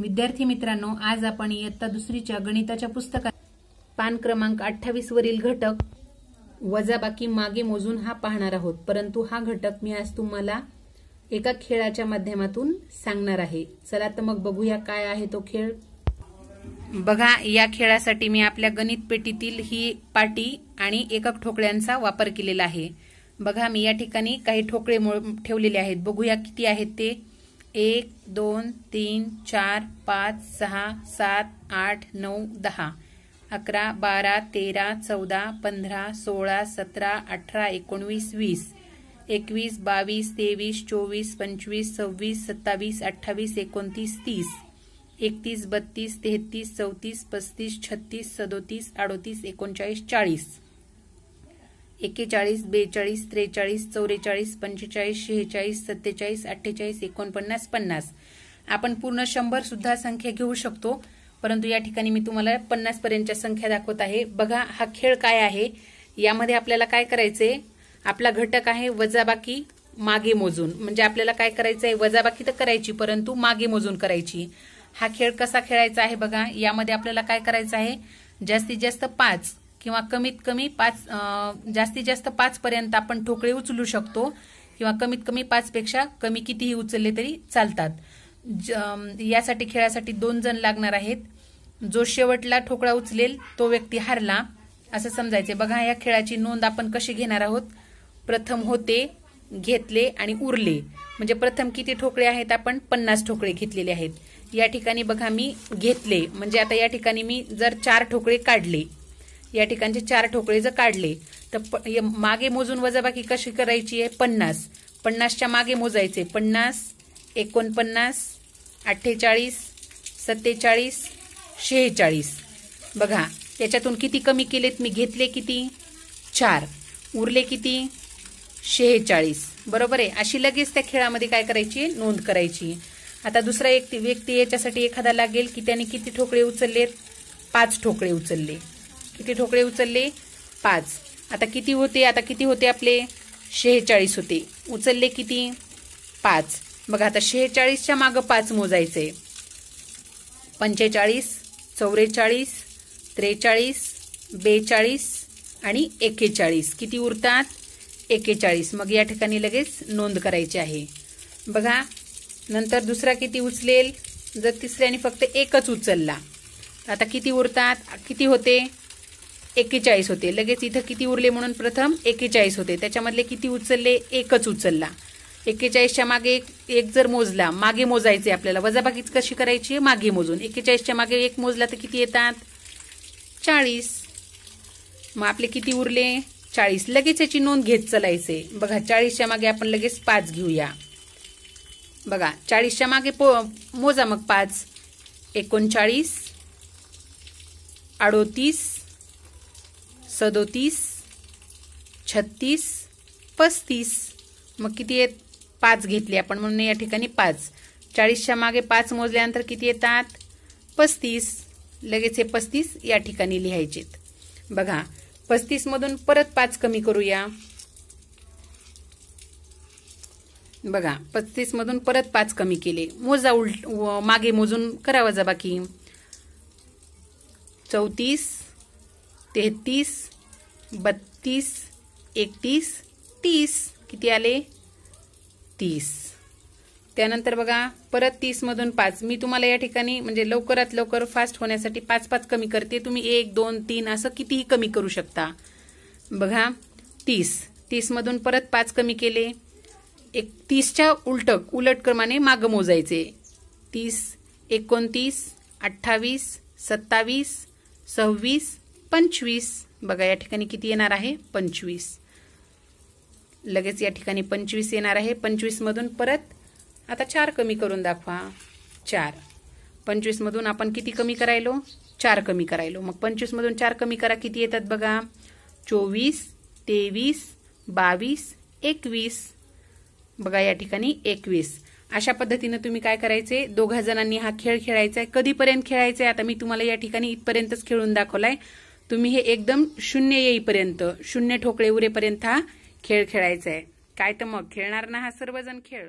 विद्यार्थी मित्रांनो आज आपण इयत्ता दुसरीच्या गणिताच्या पुस्तकात पान क्रमांक अठ्ठावीस वरील घटक वजाबाकी मागे मोजून हा पाहणार आहोत परंतु हा घटक मी आज तुम्हाला एका खेळाच्या माध्यमातून सांगणार आहे चला तर मग बघूया काय आहे तो खेळ बघा या खेळासाठी मी आपल्या गणित पेटीतील ही पाटी आणि एकक ठोकळ्यांचा वापर केलेला आहे बघा मी या ठिकाणी काही ठोकळे ठेवलेले आहेत बघूया किती आहेत ते एक दोन तीन चार पाच सहा सात आठ नऊ दहा अकरा बारा तेरा चौदा पंधरा सोळा सतरा अठरा एकोणवीस वीस एकवीस बावीस तेवीस चोवीस पंचवीस सव्वीस सत्तावीस अठ्ठावीस एकोणतीस तीस एकतीस बत्तीस तेहतीस चौतीस पस्तीस छत्तीस सदोतीस अडोतीस एकोणचाळीस चाळीस एक्केचाळीस बेचाळीस त्रेचाळीस चौवेचाळीस पंचेचाळीस शेहेचाळीस सत्तेचाळीस अठ्ठेचाळीस एकोणपन्नास पन्नास आपण पूर्ण शंभर सुद्धा संख्या घेऊ शकतो परंतु या ठिकाणी मी तुम्हाला पन्नास पर्यंतच्या संख्या दाखवत आहे बघा हा खेळ काय आहे यामध्ये आपल्याला काय करायचंय आपला घटक आहे वजाबाकी मागे मोजून म्हणजे आपल्याला काय करायचं आहे वजाबाकी तर करायची परंतु मागे मोजून करायची हा खेळ कसा खेळायचा आहे बघा यामध्ये आपल्याला काय करायचं आहे जास्तीत जास्त पाच किंवा कमीत कमी पाच जास्तीत जास्त पर्यंत आपण ठोकळे उचलू शकतो किंवा कमीत कमी पेक्षा कमी कितीही उचलले तरी चालतात यासाठी खेळासाठी दोन जण लागणार आहेत जो शेवटला ठोकळा उचलेल तो व्यक्ती हारला असं समजायचे बघा या खेळाची नोंद आपण कशी घेणार आहोत प्रथम होते घेतले आणि उरले म्हणजे प्रथम किती ठोकळे आहेत आपण पन्नास ठोकळे घेतलेले आहेत या ठिकाणी बघा मी घेतले म्हणजे आता या ठिकाणी मी जर चार ठोकळे काढले या ठिकाणचे चार ठोकळे जर काढले तर मागे मोजून वजाबाकी कशी करायची आहे पन्नास पन्नासच्या मागे मोजायचे पन्नास एकोणपन्नास अठ्ठेचाळीस सत्तेचाळीस शेहेचाळीस बघा याच्यातून किती कमी केलेत मी घेतले किती चार उरले किती शेहेचाळीस बरोबर आहे अशी लगेच त्या खेळामध्ये काय करायची नोंद करायची आता दुसरा एक व्यक्ती याच्यासाठी एखादा लागेल की त्याने किती ठोकळे उचललेत पाच ठोकळे उचलले किती ठोकळे उचलले पाच आता किती होते आता किती होते आपले शेहेचाळीस होते उचलले किती पाच बघा आता शेहेचाळीसच्या मागं पाच मोजायचे पंचेचाळीस चौवेचाळीस त्रेचाळीस बेचाळीस आणि एक्केचाळीस किती उरतात एकेचाळीस मग या ठिकाणी लगेच नोंद करायची आहे बघा नंतर दुसरा किती उचलेल जर तिसऱ्याने फक्त एकच उचलला आता किती उरतात किती होते एक्केचाळीस होते लगेच इथं किती उरले म्हणून प्रथम एक्केचाळीस होते त्याच्यामधले किती उचलले एकच उचलला एक्केचाळीसच्या मागे एक एक जर मोजला मागे मोजायचे आपल्याला वजाबाकी कशी करायची मागे मोजून एक्केचाळीसच्या मागे एक मोजला तर किती येतात चाळीस मग आपले किती उरले चाळीस लगेच याची नोंद घेत चलायचे बघा चाळीसच्या मागे आपण लगेच पाच घेऊया बघा चाळीसच्या मागे पो मोजा मग पाच एकोणचाळीस अडोतीस सदोतीस छत्तीस पस्तीस मग किती आहेत पाच घेतली आपण म्हणून या ठिकाणी पाच चाळीसच्या मागे पाच मोजल्यानंतर किती येतात पस्तीस लगेच हे पस्तीस या ठिकाणी लिहायचेत बघा पस्तीसमधून परत पाच कमी करूया बघा पस्तीसमधून परत पाच कमी केले मोजा उलट मागे मोजून करावा जा बाकी चौतीस तेहतीस बत्तीस एकतीस तीस किती आले तीस त्यानंतर बघा परत तीसमधून पाच मी तुम्हाला या ठिकाणी म्हणजे लवकरात लवकर फास्ट होण्यासाठी पाच पाच कमी करते तुम्ही एक दोन तीन असं कितीही कमी करू शकता बघा तीस तीसमधून परत पाच कमी केले एक तीसच्या उलटक उलट क्रमाने मागं मोजायचे तीस एकोणतीस अठ्ठावीस सत्तावीस सव्वीस पंचवीस बघा या ठिकाणी किती येणार आहे पंचवीस लगेच या ठिकाणी पंचवीस येणार आहे पंचवीसमधून परत आता चार कमी करून दाखवा चार पंचवीसमधून आपण किती कमी करायलो चार कमी करायलो मग पंचवीसमधून चार कमी करा किती येतात बघा चोवीस तेवीस बावीस एकवीस बघा या ठिकाणी एकवीस अशा पद्धतीनं तुम्ही काय करायचे दोघा जणांनी हा खेळ खेळायचा आहे कधीपर्यंत खेळायचा आहे आता मी तुम्हाला या ठिकाणी इथपर्यंतच खेळून दाखवलाय तुम्ही हे एकदम शून्य येईपर्यंत शून्य ठोकळे उरेपर्यंत हा खेळ खेळायचा आहे काय तर मग खेळणार ना हा सर्वजण खेळ